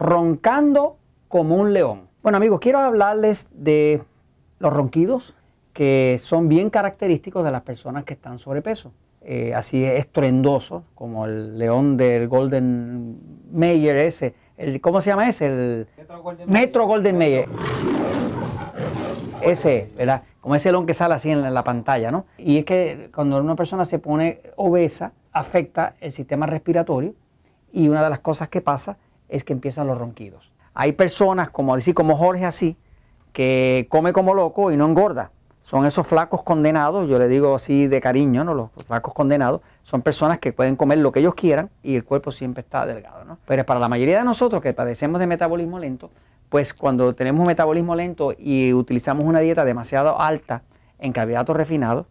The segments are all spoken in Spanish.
roncando como un león. Bueno amigos, quiero hablarles de los ronquidos que son bien característicos de las personas que están sobrepeso. Eh, así estruendoso, como el león del Golden Mayer ese. ¿Cómo se llama ese? El Metro Golden, Mayer. Ese, ¿verdad? Como ese león que sale así en la pantalla, ¿no? Y es que cuando una persona se pone obesa, afecta el sistema respiratorio y una de las cosas que pasa es que empiezan los ronquidos. Hay personas, como como Jorge así, que come como loco y no engorda. Son esos flacos condenados, yo le digo así de cariño, ¿no? Los flacos condenados son personas que pueden comer lo que ellos quieran y el cuerpo siempre está delgado, ¿no? Pero para la mayoría de nosotros que padecemos de metabolismo lento, pues cuando tenemos un metabolismo lento y utilizamos una dieta demasiado alta en carbohidratos refinados,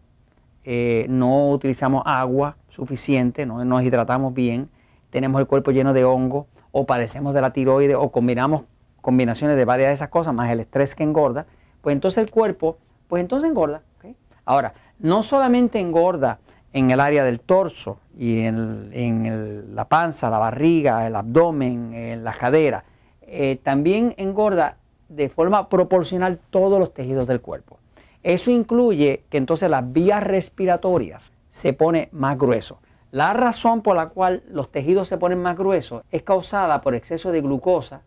eh, no utilizamos agua suficiente, no nos hidratamos bien, tenemos el cuerpo lleno de hongo, o padecemos de la tiroides o combinamos combinaciones de varias de esas cosas, más el estrés que engorda, pues entonces el cuerpo, pues entonces engorda. Ahora, no solamente engorda en el área del torso y en, la panza, la barriga, el abdomen, en eh, la cadera, eh, también engorda de forma proporcional todos los tejidos del cuerpo. Eso incluye que entonces las vías respiratorias se pone más grueso. La razón por la cual los tejidos se ponen más gruesos es causada por exceso de glucosa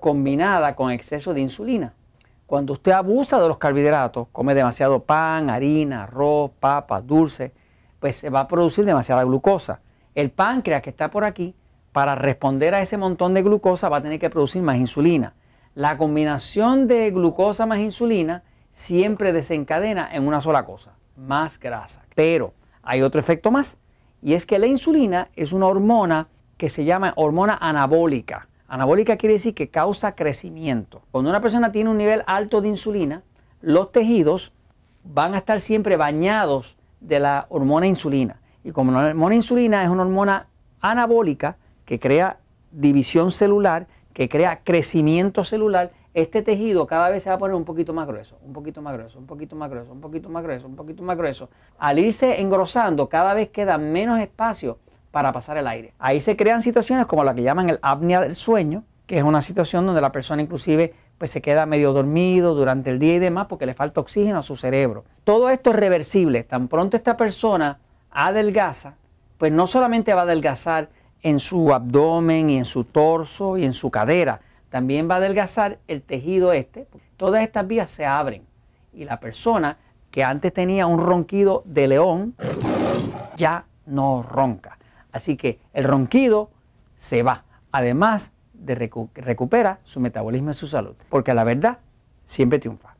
combinada con exceso de insulina. Cuando usted abusa de los carbohidratos, come demasiado pan, harina, arroz, papa, dulce, pues se va a producir demasiada glucosa. El páncreas que está por aquí, para responder a ese montón de glucosa, va a tener que producir más insulina. La combinación de glucosa más insulina siempre desencadena en una sola cosa, más grasa. Pero hay otro efecto más. Y es que la insulina es una hormona que se llama hormona anabólica. Anabólica quiere decir que causa crecimiento. Cuando una persona tiene un nivel alto de insulina, los tejidos van a estar siempre bañados de la hormona insulina. Y como la hormona insulina es una hormona anabólica que crea división celular, que crea crecimiento celular, este tejido cada vez se va a poner un poquito más grueso, un poquito más grueso, un poquito más grueso, un poquito más grueso, un poquito más grueso. Al irse engrosando, cada vez queda menos espacio para pasar el aire. Ahí se crean situaciones como la que llaman el apnea del sueño, que es una situación donde la persona inclusive pues se queda medio dormido durante el día y demás porque le falta oxígeno a su cerebro. Todo esto es reversible. Tan pronto esta persona adelgaza, pues no solamente va a adelgazar en su abdomen y en su torso y en su cadera, también va a adelgazar el tejido este. Todas estas vías se abren y la persona que antes tenía un ronquido de león ya no ronca. Así que el ronquido se va. Además de recupera su metabolismo y su salud. Porque la verdad siempre triunfa.